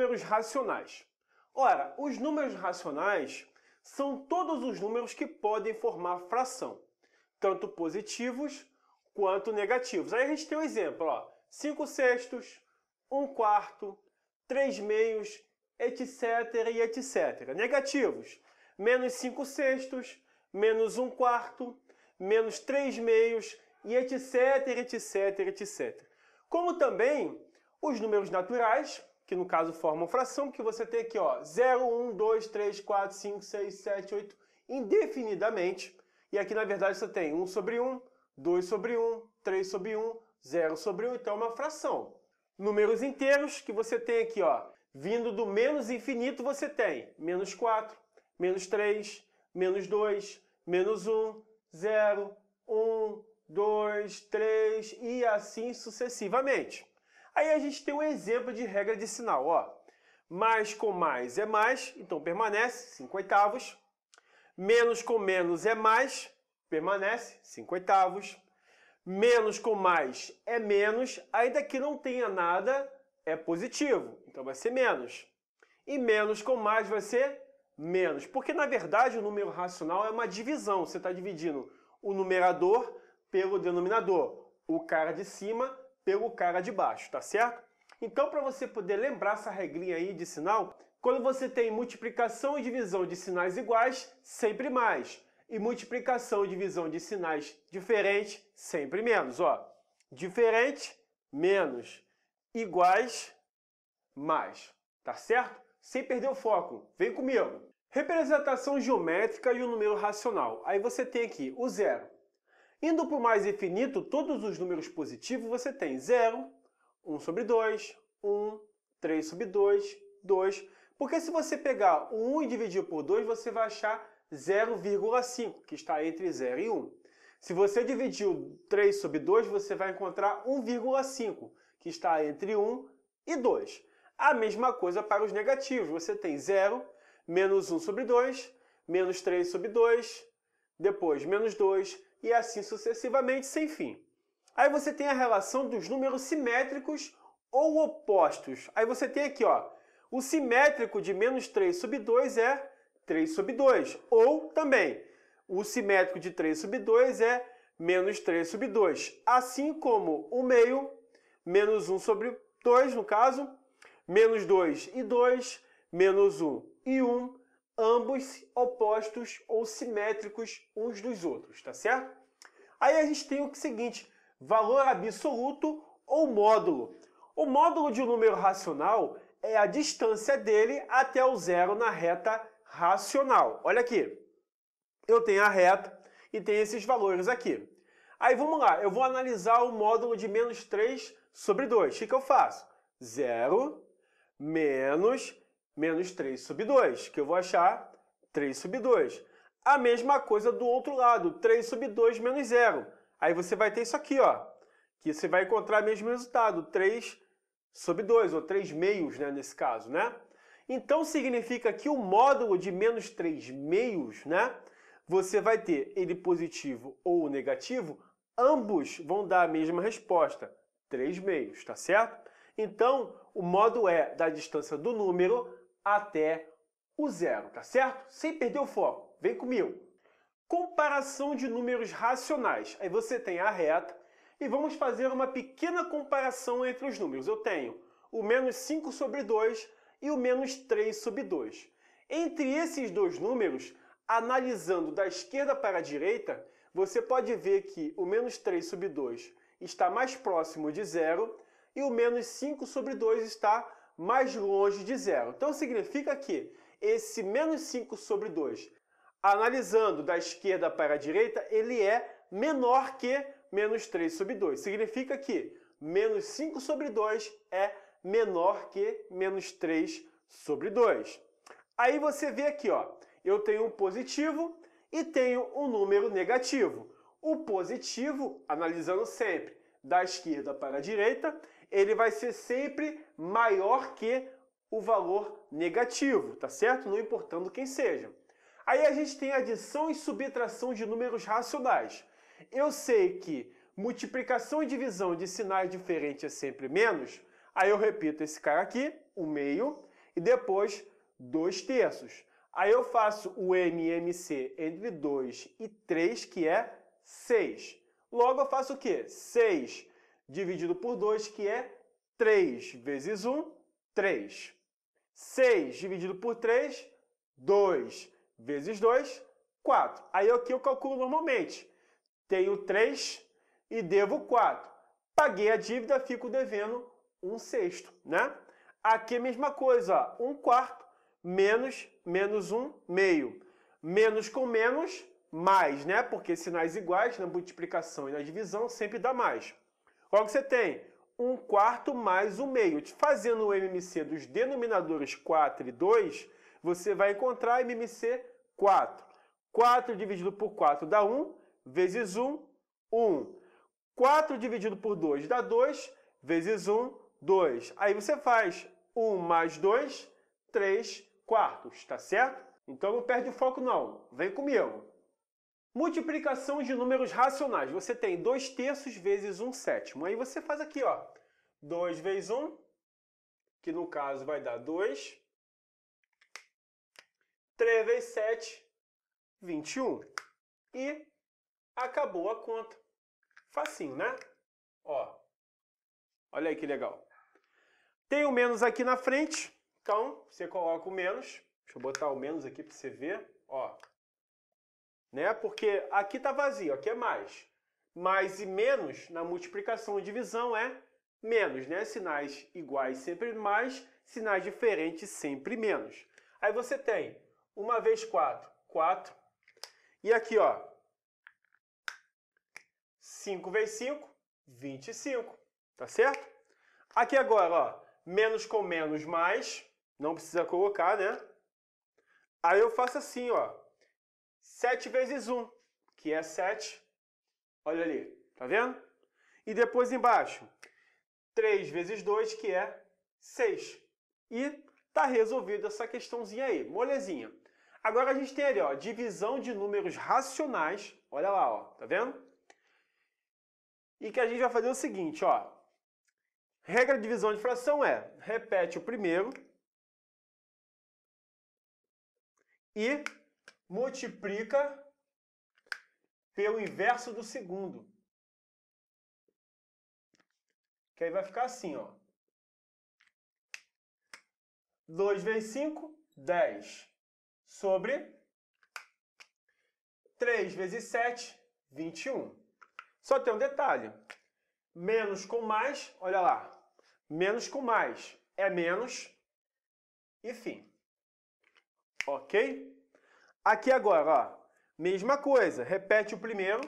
números racionais. Ora, os números racionais são todos os números que podem formar fração, tanto positivos quanto negativos. Aí a gente tem um exemplo, ó, 5 sextos, 1 um quarto, 3 meios, etc e etc. Negativos, menos 5 sextos, menos 1 um quarto, menos 3 meios, e etc, etc, etc. Como também os números naturais, que no caso formam fração, que você tem aqui ó, 0, 1, 2, 3, 4, 5, 6, 7, 8, indefinidamente. E aqui, na verdade, você tem 1 sobre 1, 2 sobre 1, 3 sobre 1, 0 sobre 1, então é uma fração. Números inteiros que você tem aqui, ó, vindo do menos infinito, você tem menos 4, menos 3, menos 2, menos 1, 0, 1, 2, 3 e assim sucessivamente. Aí a gente tem um exemplo de regra de sinal, ó. Mais com mais é mais, então permanece 5 oitavos. Menos com menos é mais, permanece 5 oitavos. Menos com mais é menos, ainda que não tenha nada, é positivo, então vai ser menos. E menos com mais vai ser menos, porque na verdade o número racional é uma divisão, você está dividindo o numerador pelo denominador. O cara de cima pelo cara de baixo, tá certo? Então, para você poder lembrar essa regrinha aí de sinal, quando você tem multiplicação e divisão de sinais iguais, sempre mais. E multiplicação e divisão de sinais diferentes, sempre menos. Ó. Diferente, menos. Iguais, mais. Tá certo? Sem perder o foco. Vem comigo. Representação geométrica e o número racional. Aí você tem aqui o zero, Indo para o mais infinito, todos os números positivos você tem 0, 1 sobre 2, 1, 3 sobre 2, 2. Porque se você pegar o 1 e dividir por 2, você vai achar 0,5, que está entre 0 e 1. Se você dividir o 3 sobre 2, você vai encontrar 1,5, que está entre 1 e 2. A mesma coisa para os negativos. Você tem 0, menos 1 sobre 2, menos 3 sobre 2, depois menos 2, e assim sucessivamente sem fim. Aí você tem a relação dos números simétricos ou opostos. Aí você tem aqui, ó, o simétrico de menos 3 sub 2 é 3 sub 2. Ou também, o simétrico de 3 sub 2 é menos 3 sub 2. Assim como o meio, menos 1 sobre 2, no caso, menos 2 e 2, menos 1 e 1, ambos opostos ou simétricos uns dos outros, tá certo? Aí a gente tem o é seguinte, valor absoluto ou módulo. O módulo de um número racional é a distância dele até o zero na reta racional. Olha aqui, eu tenho a reta e tenho esses valores aqui. Aí vamos lá, eu vou analisar o módulo de menos 3 sobre 2. O que, eu faço? 0 menos menos 3 sub 2, que eu vou achar 3 sub 2. A mesma coisa do outro lado, 3 sub 2 menos 0. Aí você vai ter isso aqui, ó, que você vai encontrar o mesmo resultado, 3 sobre 2, ou 3 meios né, nesse caso, né? Então significa que o módulo de menos 3 meios, né? Você vai ter ele positivo ou negativo, ambos vão dar a mesma resposta, 3 meios, tá certo? Então o módulo é da distância do número até o zero, tá certo? Sem perder o foco. Vem comigo. Comparação de números racionais. Aí você tem a reta e vamos fazer uma pequena comparação entre os números. Eu tenho o menos 5 sobre 2 e o menos 3 sobre 2. Entre esses dois números, analisando da esquerda para a direita, você pode ver que o menos 3 sobre 2 está mais próximo de zero e o menos 5 sobre 2 está mais longe de zero. Então significa que esse menos 5 sobre 2, analisando da esquerda para a direita, ele é menor que menos 3 sobre 2. Significa que menos 5 sobre 2 é menor que menos 3 sobre 2. Aí você vê aqui, ó, eu tenho um positivo e tenho um número negativo. O positivo, analisando sempre da esquerda para a direita, ele vai ser sempre maior que o valor negativo, tá certo? Não importando quem seja. Aí a gente tem adição e subtração de números racionais. Eu sei que multiplicação e divisão de sinais diferentes é sempre menos, aí eu repito esse cara aqui, o meio, e depois 2 terços. Aí eu faço o MMC entre 2 e 3, que é 6. Logo eu faço o quê? 6 dividido por 2, que é 3 vezes 1, 3. 6 dividido por 3, 2 vezes 2, 4. Aí aqui é eu calculo normalmente. Tenho 3 e devo 4. Paguei a dívida, fico devendo 1 sexto, né? Aqui é a mesma coisa, ó, 1 quarto menos menos 1 meio. Menos com menos, mais, né? Porque sinais iguais na multiplicação e na divisão sempre dá mais que você tem 1 quarto mais o meio. Fazendo o MMC dos denominadores 4 e 2, você vai encontrar MMC 4. 4 dividido por 4 dá 1, vezes 1, 1. 4 dividido por 2 dá 2, vezes 1, 2. Aí você faz 1 mais 2, 3 quartos, tá certo? Então não perde o foco não, vem comigo. Multiplicação de números racionais. Você tem 2 terços vezes 1 um sétimo. Aí você faz aqui, ó. 2 vezes 1, um, que no caso vai dar 2. 3 vezes 7, 21. E acabou a conta. Facinho, né? Ó. Olha aí que legal. Tem o menos aqui na frente. Então, você coloca o menos. Deixa eu botar o menos aqui para você ver. Ó né? Porque aqui está vazio, aqui é mais. Mais e menos na multiplicação e divisão é menos, né? Sinais iguais sempre mais, sinais diferentes sempre menos. Aí você tem 1 vez 4, 4. E aqui, ó, 5 vezes 5, 25, tá certo? Aqui agora, ó, menos com menos mais, não precisa colocar, né? Aí eu faço assim, ó, 7 vezes 1, que é 7. Olha ali, tá vendo? E depois embaixo, 3 vezes 2, que é 6. E tá resolvida essa questãozinha aí, molezinha. Agora a gente tem ali, ó, divisão de números racionais. Olha lá, ó, tá vendo? E que a gente vai fazer o seguinte, ó. Regra de divisão de fração é, repete o primeiro e multiplica pelo inverso do segundo. Que aí vai ficar assim, ó. 2 vezes 5, 10. Sobre 3 vezes 7, 21. Só tem um detalhe. Menos com mais, olha lá. Menos com mais é menos. E fim. Ok? Aqui agora, ó, mesma coisa, repete o primeiro,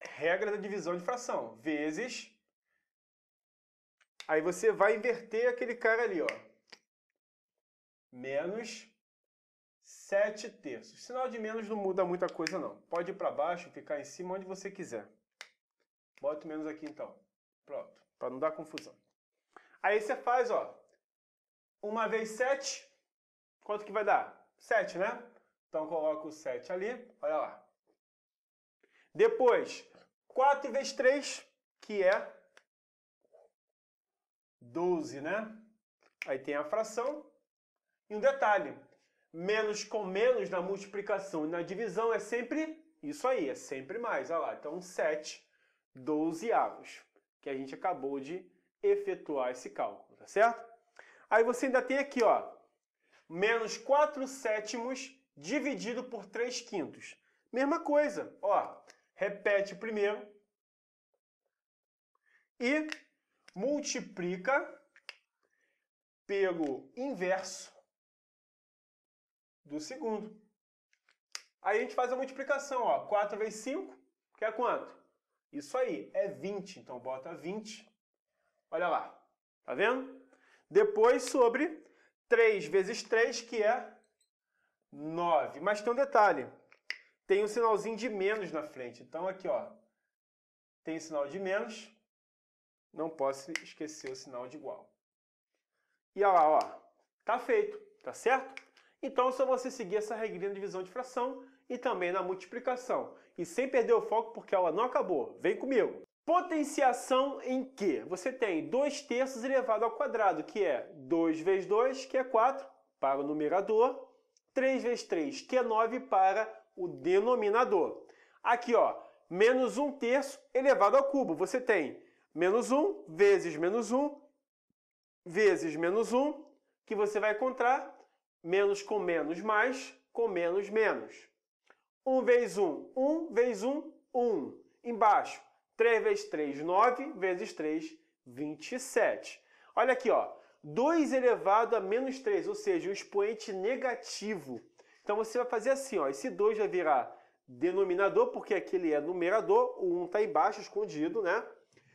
regra da divisão de fração, vezes, aí você vai inverter aquele cara ali, ó, menos 7 terços. Sinal de menos não muda muita coisa não, pode ir para baixo, ficar em cima, onde você quiser. Bota o menos aqui então, pronto, para não dar confusão. Aí você faz, ó, Uma vez 7, quanto que vai dar? 7, né? Então coloco o 7 ali, olha lá. Depois, 4 vezes 3, que é 12, né? Aí tem a fração. E um detalhe, menos com menos na multiplicação e na divisão é sempre isso aí, é sempre mais. Olha lá, então 7 dozeavos, que a gente acabou de efetuar esse cálculo, tá certo? Aí você ainda tem aqui, ó, menos 4 sétimos dividido por 3 quintos. Mesma coisa, ó, repete primeiro e multiplica pelo inverso do segundo. Aí a gente faz a multiplicação, ó, 4 vezes 5, que é quanto? Isso aí, é 20, então bota 20. Olha lá, tá vendo? Depois sobre 3 vezes 3, que é 9. Mas tem um detalhe. Tem um sinalzinho de menos na frente. Então aqui, ó. Tem o um sinal de menos. Não posso esquecer o sinal de igual. E olha lá, ó. Tá feito, tá certo? Então é só você seguir essa regrinha de divisão de fração e também na multiplicação. E sem perder o foco porque a aula não acabou. Vem comigo. Potenciação em que você tem 2 terços elevado ao quadrado, que é 2 vezes 2, que é 4, para o numerador, 3 vezes 3, que é 9 para o denominador. Aqui, ó, menos 1 terço elevado ao cubo. Você tem menos 1 vezes menos 1 vezes menos 1, que você vai encontrar menos com menos mais com menos menos. 1 vezes 1, 1 vezes 1, 1. Embaixo, 3 vezes 3, 9 vezes 3, 27. Olha aqui, ó. 2 elevado a menos 3, ou seja, o um expoente negativo. Então você vai fazer assim, ó, esse 2 vai virar denominador, porque aqui ele é numerador, o 1 está embaixo, escondido, né?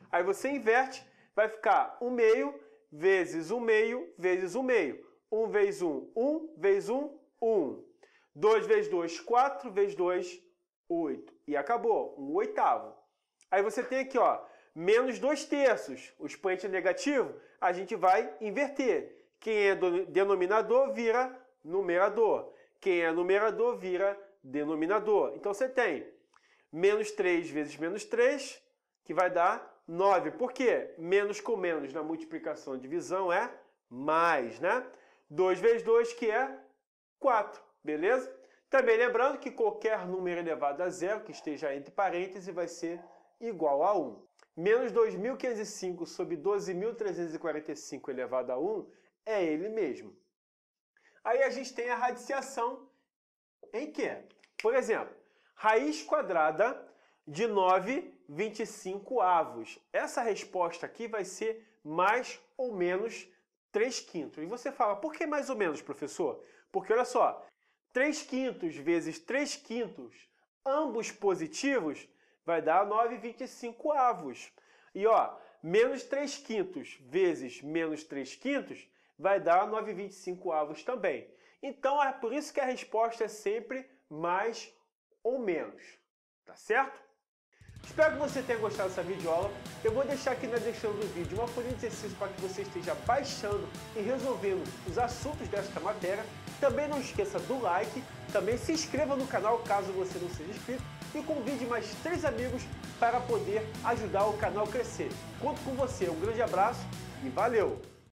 Aí você inverte, vai ficar 1 meio vezes 1 meio vezes 1 meio. 1 vezes 1, 1 vezes 1, 1. 2 vezes 2, 4 vezes 2, 8. E acabou, 1 oitavo. Aí você tem aqui, ó, menos 2 terços, o expoente negativo, a gente vai inverter. Quem é denominador vira numerador. Quem é numerador vira denominador. Então você tem menos 3 vezes menos 3, que vai dar 9. Por quê? Menos com menos na multiplicação e divisão é mais, né? 2 vezes 2, que é 4, beleza? Também lembrando que qualquer número elevado a zero que esteja entre parênteses vai ser igual a 1. Menos 2.505 sobre 12.345 elevado a 1 é ele mesmo. Aí a gente tem a radiciação em que? Por exemplo, raiz quadrada de 925 avos. Essa resposta aqui vai ser mais ou menos 3 quintos. E você fala, por que mais ou menos, professor? Porque olha só, 3 quintos vezes 3 quintos, ambos positivos, vai dar 9,25 avos. E ó, menos 3 quintos vezes menos 3 quintos vai dar 9,25 avos também. Então é por isso que a resposta é sempre mais ou menos, tá certo? Espero que você tenha gostado dessa videoaula. Eu vou deixar aqui na descrição do vídeo uma folha de exercício para que você esteja baixando e resolvendo os assuntos desta matéria também não esqueça do like, também se inscreva no canal caso você não seja inscrito e convide mais três amigos para poder ajudar o canal a crescer. Conto com você, um grande abraço e valeu!